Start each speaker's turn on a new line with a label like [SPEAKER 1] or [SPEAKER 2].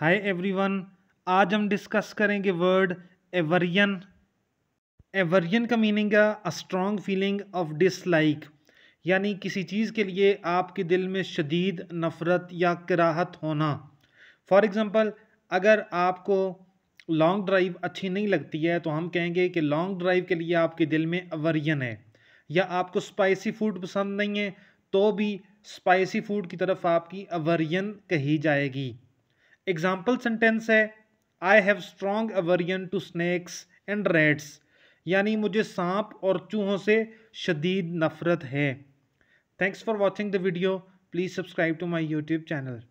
[SPEAKER 1] hi everyone आज हम discuss करेंगे वर्ड एवरियन एवरियन का मीनिंग है a strong feeling of dislike यानी किसी चीज़ के लिए आपके दिल में शदीद नफ़रत या कराहत होना फॉर एग्ज़ाम्पल अगर आपको लॉन्ग ड्राइव अच्छी नहीं लगती है तो हम कहेंगे कि लॉन्ग ड्राइव के लिए आपके दिल में एवरियन है या आपको स्पाइसी फूड पसंद नहीं है तो भी स्पाइसी फूड की तरफ आपकी एवरियन कही जाएगी एग्जाम्पल सेंटेंस है I have strong aversion to snakes and rats यानी मुझे सांप और चूहों से शदीद नफ़रत है thanks for watching the video please subscribe to my YouTube channel